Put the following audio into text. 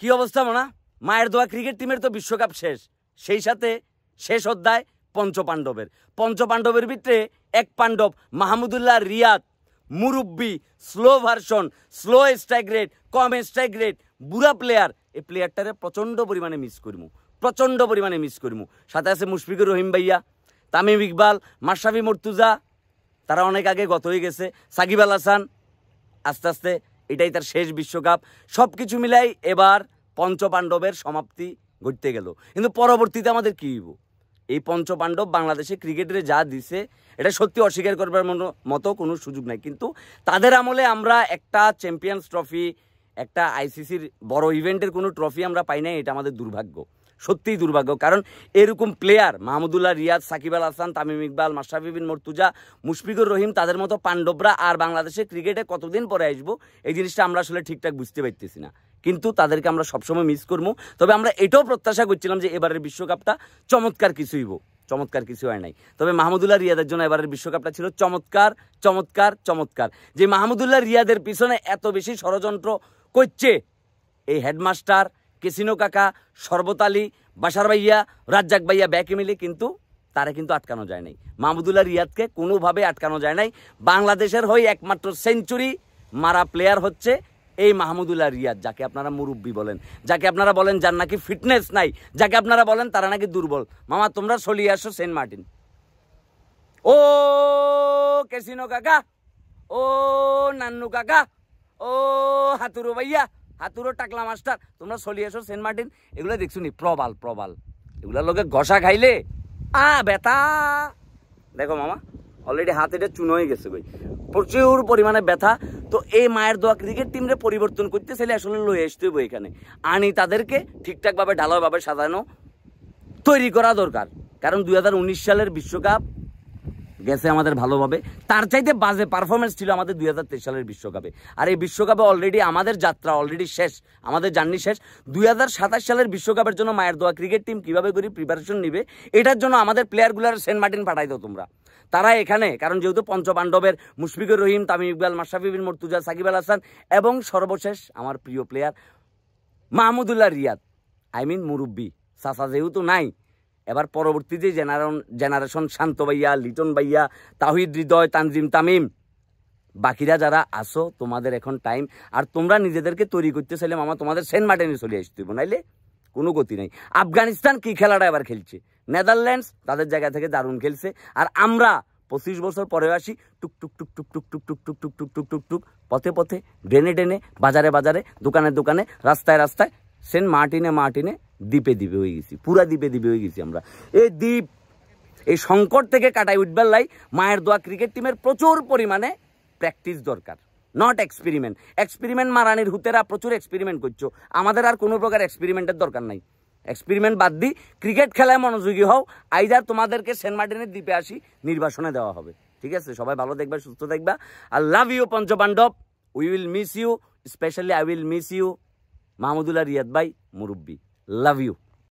কি অবস্থা মোনা মায়ের দোয়া ক্রিকেট টিমের তো বিশ্বকাপ শেষ সেই সাথে শেষ অধ্যায় পঞ্চপাণ্ডবের পঞ্চপাণ্ডবের ভিতরে এক পাণ্ডব মাহমুদুল্লাহ রিয়াদ মুরব্বী slow version slow strike rate কম স্ট্রাইক রেট বুড়া প্লেয়ার এই প্লেয়ারটারে প্রচণ্ড পরিমাণে মিস করিমু প্রচণ্ড পরিমাণে মিস করিমু সাথে আছে মুশফিকুর রহিম ভাইয়া তামিম ইকবাল মাসাফি মর্তুজা তারা অনেক আগে গত হয়ে গেছে সাকিব আল হাসান আস্তে আস্তে এটাই তার শেষ বিশ্বকাপ সব কিছু মিলাই এবার পঞ্চপাণ্ডবের সমাপ্তি ঘটতে গেল কিন্তু পরবর্তীতে আমাদের কী হইব এই পঞ্চপাণ্ডব বাংলাদেশে ক্রিকেটের যা দিছে এটা সত্যি অস্বীকার করবার মতো কোনো সুযোগ নাই কিন্তু তাদের আমলে আমরা একটা চ্যাম্পিয়ন্স ট্রফি একটা আইসিসির বড় ইভেন্টের কোনো ট্রফি আমরা পাই নাই এটা আমাদের দুর্ভাগ্য সত্যিই দুর্ভাগ্য কারণ এরকম প্লেয়ার মাহমুদুল্লাহ রিয়াজ সাকিব আল হাসান তামিম ইকবাল মাশরাফি বিন মর্তুজা মুশফিকুর রহিম তাদের মতো পাণ্ডবরা আর বাংলাদেশে ক্রিকেটে কতদিন পরে আসবো এই জিনিসটা আমরা আসলে ঠিকঠাক বুঝতে পারতেছি না কিন্তু তাদেরকে আমরা সবসময় মিস করবো তবে আমরা এটাও প্রত্যাশা করছিলাম যে এবারের বিশ্বকাপটা চমৎকার কিছুই চমৎকার কিছু হয় নাই তবে মাহমুদুল্লাহ রিয়াদের জন্য এবারের বিশ্বকাপটা ছিল চমৎকার চমৎকার চমৎকার যে মাহমুদুল্লাহ রিয়াদের পিছনে এত বেশি ষড়যন্ত্র করছে এই হেডমাস্টার কেসিনো কাকা সর্বতালী বাসার ভাইয়া রাজ্জাক ভাইয়া ব্যাকে মিলে কিন্তু তারা কিন্তু আটকানো যায় নাই মাহমুদুল্লাহ রিয়াদকে কোনোভাবে আটকানো যায় নাই বাংলাদেশের হয়ে একমাত্র সেঞ্চুরি মারা প্লেয়ার হচ্ছে এই মাহমুদুল্লাহ রিয়াদ যাকে আপনারা মুরব্বী বলেন যাকে আপনারা বলেন যার নাকি ফিটনেস নাই যাকে আপনারা বলেন তারা নাকি দুর্বল মামা তোমরা চলিয়ে আসো সেন্ট মার্টিন ও কেসিনো কাকা ও নান্নু কাকা ও হাতুরু ভাইয়া হাতুরো টাকলা মাস্টার তোমরা চলি আসো সেন্ট মার্টিন এগুলো দেখছো নি প্রবাল প্রবাল এগুলোর লোকে ঘষা খাইলে আ ব্যথা দেখো মামা অলরেডি হাত এটা চুন হয়ে গেছে বই প্রচুর পরিমাণে ব্যথা তো এই মায়ের দোয়া ক্রিকেট টিমরে পরিবর্তন করতে ছেলে আসলে লয়ে আসতে হবে এখানে আনি তাদেরকে ঠিকঠাকভাবে ঢালাভাবে সাজানো তৈরি করা দরকার কারণ দুই সালের বিশ্বকাপ গেছে আমাদের ভালোভাবে তার চাইতে বাজে পারফরমেন্স ছিল আমাদের দুই সালের বিশ্বকাপে আর এই বিশ্বকাপে অলরেডি আমাদের যাত্রা অলরেডি শেষ আমাদের জার্নি শেষ দুই সালের বিশ্বকাপের জন্য মায়ের দোয়া ক্রিকেট টিম কীভাবে করি প্রিপারেশন নিবে এটার জন্য আমাদের প্লেয়ারগুলোর সেন্ট মার্টিন পাঠাই দাও তোমরা তারা এখানে কারণ যেহেতু পঞ্চপাণ্ডবের মুশফিকুর রহিম তামিম ইকবাল মাশরাফি বিন মর্তুজা সাকিব আল হাসান এবং সর্বশেষ আমার প্রিয় player Mahmudullah Riyad I mean মুরব্বী সাসা যেহেতু নাই এবার পরবর্তীতে জেনারন জেনারেশন জেনারেশন শান্ত ভাইয়া লিটন ভাইয়া তাহিদ হৃদয় তানজিম তামিম বাকিরা যারা আসো তোমাদের এখন টাইম আর তোমরা নিজেদেরকে তৈরি করতে চাইলাম মামা তোমাদের সেন্ট মার্টিনে চলে আসতে হইব নাইলে কোনো গতি নেই আফগানিস্তান কি খেলাটা এবার খেলছে নেদারল্যান্ডস তাদের জায়গা থেকে দারুণ খেলছে আর আমরা পঁচিশ বছর পরে আসি টুক টুক টুক টুক টুক টুক টুক টুক টুক টুক টুক টুক টুক পথে পথে ডেনে ডেনে বাজারে বাজারে দোকানে দোকানে রাস্তায় রাস্তায় সেন্ট মার্টিনে মার্টিনে দ্বীপে দ্বীপে হয়ে গেছি পুরা দ্বীপে দ্বীপে হয়ে গেছি আমরা এই দ্বীপ এই সংকট থেকে কাটাই উঠবার লাই মায়ের দোয়া ক্রিকেট টিমের প্রচুর পরিমাণে প্র্যাকটিস দরকার নট এক্সপেরিমেন্ট এক্সপেরিমেন্ট মারানির হুতেরা প্রচুর এক্সপেরিমেন্ট করছো আমাদের আর কোনো প্রকার এক্সপেরিমেন্টের দরকার নাই এক্সপেরিমেন্ট বাদ দিই ক্রিকেট খেলায় মনোযোগী হও আইদার তোমাদেরকে সেন্ট মার্টিনের দ্বীপে আসি নির্বাসনে দেওয়া হবে ঠিক আছে সবাই ভালো দেখবা সুস্থ দেখবা আর লাভ ইউ পঞ্চপাণ্ডব we will miss you specially I will miss you Mahmudullah Riyad ভাই মুরব্বী Love you.